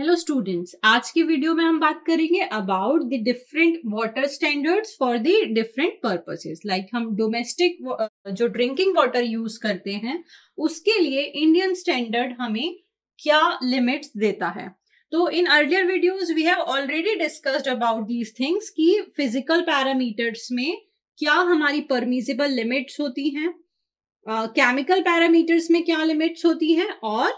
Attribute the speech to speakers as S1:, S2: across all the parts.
S1: Hello students आज की video में हम बात करेंगे about the different water standards for the different purposes like हम डोमेस्टिक uh, जो ड्रिंकिंग वाटर यूज करते हैं उसके लिए इंडियन स्टैंडर्ड हमें क्या लिमिट्स देता है तो in earlier videos we have already discussed about these things की फिजिकल पैरामीटर्स में क्या हमारी परमिजिबल लिमिट्स होती हैं केमिकल uh, पैरामीटर्स में क्या लिमिट्स होती हैं और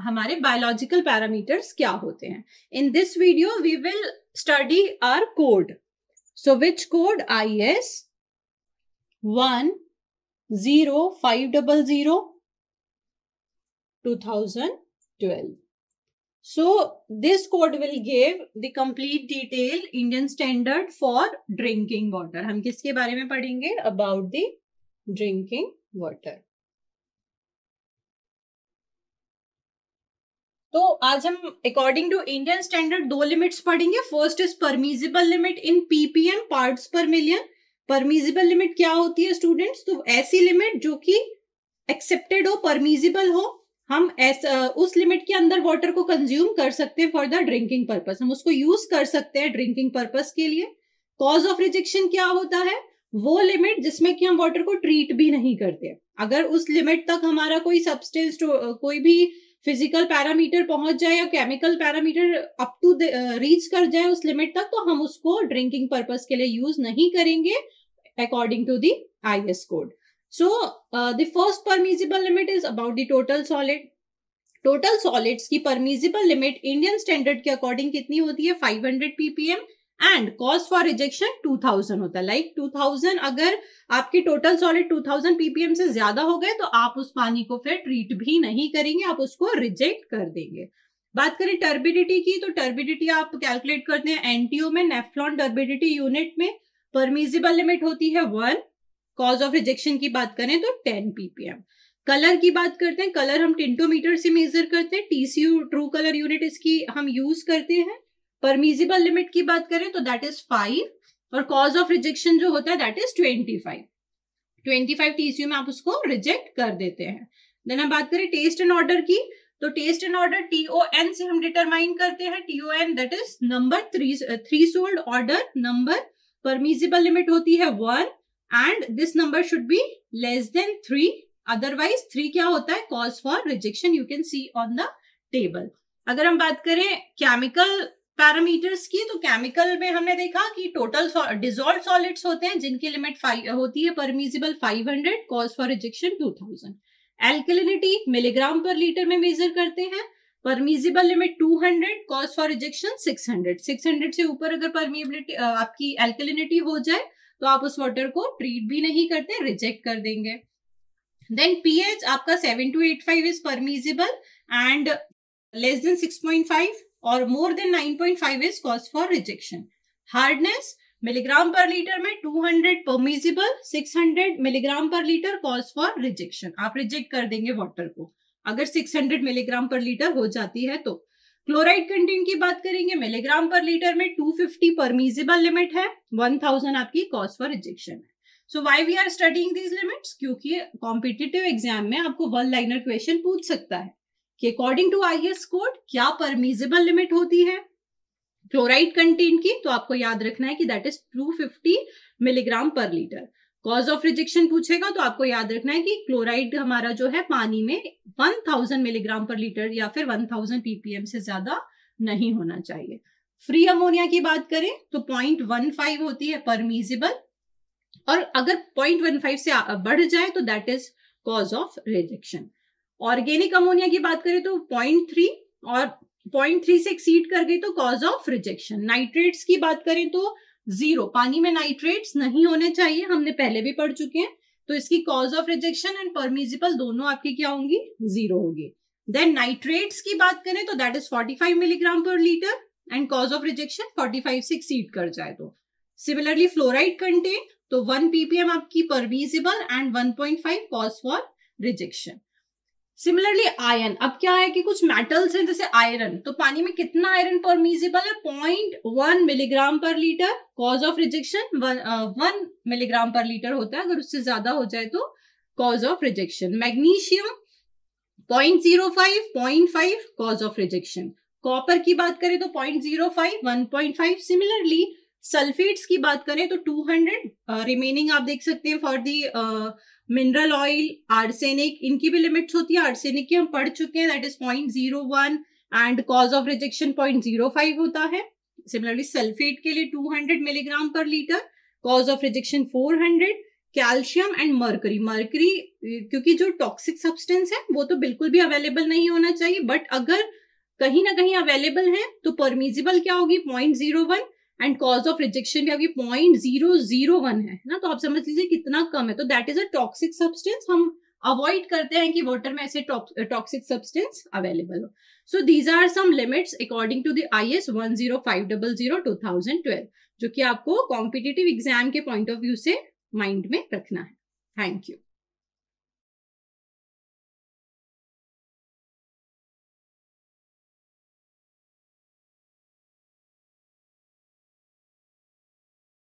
S1: हमारे बायोलॉजिकल पैरामीटर्स क्या होते हैं in this video we will study our code so which code I S one zero five double zero two thousand twelve So this code will give the complete detail Indian standard for drinking water. हम किसके बारे में पढ़ेंगे About the drinking water. तो आज हम according to Indian standard दो limits पढ़ेंगे first is permissible limit in PPM parts per million permissible limit क्या होती है स्टूडेंट्स तो ऐसी लिमिट जो कि एक्सेप्टेड हो परमिजिबल हो हम एस, उस लिमिट के अंदर वाटर को कंज्यूम कर सकते हैं फॉर द ड्रिंकिंग पर्पस हम उसको यूज कर सकते हैं ड्रिंकिंग पर्पस के लिए कॉज ऑफ रिजेक्शन क्या होता है वो लिमिट जिसमें कि हम वाटर को ट्रीट भी नहीं करते अगर उस लिमिट तक हमारा कोई सब्सटेंस कोई भी फिजिकल पैरामीटर पहुंच जाए या chemical parameter up to reach कर जाए उस लिमिट तक तो हम उसको ड्रिंकिंग पर्पज के लिए यूज नहीं करेंगे according to the I S code so the first permissible limit is about the total solid total solids की परमिजिबल लिमिट इंडियन स्टैंडर्ड के अकॉर्डिंग कितनी होती है 500 PPM and cost for rejection 2000 होता है लाइक like 2000 अगर आपके टोटल सॉलिड 2000 पीपीएम से ज्यादा हो गए तो आप उस पानी को फिर ट्रीट भी नहीं करेंगे आप उसको रिजेक्ट कर देंगे बात करें टर्बिडिटी की तो टर्बिडिटी आप कैलकुलेट करते हैं एनटीओ में नेफ्लॉन टर्बिडिटी यूनिट में परमिजिबल लिमिट होती है वन कॉज ऑफ रिजेक्शन की बात करें तो टेन पीपीएम कलर की बात करते हैं कलर हम टिंटोमीटर से मेजर करते हैं टीसीयू ट्रू कलर यूनिट इसकी हम यूज करते हैं परमिजिबल लिमिट की बात करें तो दैट इज फाइव और कॉज ऑफ रिजेक्शन जो होता है that is twenty five twenty five TCU में आप उसको रिजेक्ट कर देते हैं देन हम बात करें टेस्ट एंड ऑर्डर की तो taste and odour T O N से हम डिटरमाइन करते हैं T O N that is number three threshold odour number permissible limit होती है one and this number should be less than three otherwise three क्या होता है cause for rejection you can see on the table अगर हम बात करें chemical parameters की तो केमिकल में हमने देखा कि टोटल डिजोल्व सॉलिड्स होते हैं जिनकी लिमिट होती है permissible 500 hundred cause for rejection 2000 alkalinity milligram per litre में मेजर करते हैं permissible limit 200 hundred cause for rejection 600 600 से ऊपर अगर परमिबिलिटी आपकी एल्कलिनिटी हो जाए तो आप उस वाटर को ट्रीट भी नहीं करते रिजेक्ट कर देंगे देन पीएच आपका seven to eight five is permissible and less than 6.5 और more than 9.5 is cause for rejection hardness milligram per litre में 200 permissible hundred milligram per litre cause for rejection आप reject कर देंगे water को अगर 600 milligram per litre हो जाती है तो क्लोराइड कंटेंट की बात करेंगे मिलीग्राम पर लीटर में 250 परमिजिबल लिमिट है 1000 आपकी कॉज फॉर रिजेक्शन है so why we are studying these limits क्योंकि कॉम्पिटेटिव एग्जाम में आपको वन लाइनर क्वेश्चन पूछ सकता है कि अकॉर्डिंग टू आई कोड क्या परमिजिबल लिमिट होती है क्लोराइड कंटेंट की तो आपको याद रखना है कि that is 250 milligram per litre cause of rejection पूछेगा तो आपको याद रखना है कि क्लोराइड हमारा जो है पानी में 1000 मिलीग्राम पर लीटर या फिर 1000 पीपीएम से ज्यादा नहीं होना चाहिए फ्री अमोनिया की बात करें तो पॉइंट वन फाइव होती है परमिजिबल और अगर पॉइंट वन फाइव से बढ़ जाए तो that is cause of rejection organic ammonia की बात करें तो पॉइंट थ्री और पॉइंट थ्री से एक्सीड कर गई तो कॉज ऑफ रिजेक्शन नाइट्रेट्स की बात करें तो जीरो पानी में नाइट्रेट्स नहीं होने चाहिए हमने पहले भी पढ़ चुके हैं तो इसकी cause of rejection and permissible दोनों आपकी क्या होंगी जीरो होगी देन नाइट्रेट्स की बात करें तो that is 45 milligram per litre and cause of rejection 45 से एक्सीड कर जाए तो सिमिलरली फ्लोराइड कंटेंट तो 1 ppm आपकी permissible and 1.5 cause for rejection similarly ion अब क्या है कि कुछ मेटल्स हैं जैसे आयरन तो पानी में कितना आयरन परमिजिबल है point one milligram per litre cause of rejection one milligram per litre होता है अगर उससे ज्यादा हो जाए तो cause of rejection magnesium point zero five point five cause of rejection copper की बात करें तो point zero five one point five similarly sulphates की बात करें तो 200 रिमेनिंग आप देख सकते हैं for the mineral oil arsenic इनकी भी लिमिट्स होती है आर्सेनिक की हम पढ़ चुके हैं that is point zero one and cause of rejection point zero five होता है सिमिलरली सल्फेट के लिए two hundred milligram per litre cause of rejection four hundred calcium and mercury mercury क्योंकि जो टॉक्सिक सब्सटेंस है वो तो बिल्कुल भी अवेलेबल नहीं होना चाहिए बट अगर कहीं ना कहीं अवेलेबल है तो परमिजिबल क्या होगी point zero one and cause of rejection भी आपकी पॉइंट जीरो जीरो वन है ना तो आप समझ लीजिए कितना कम है तो that is a toxic substance हम अवॉइड करते हैं कि वाटर में ऐसे टॉक्सिक सब्सटेंस अवेलेबल हो so these are some limits according to the I S one zero five double zero two thousand twelve जो कि आपको कॉम्पिटेटिव एग्जाम के पॉइंट ऑफ व्यू से माइंड में रखना है थैंक यू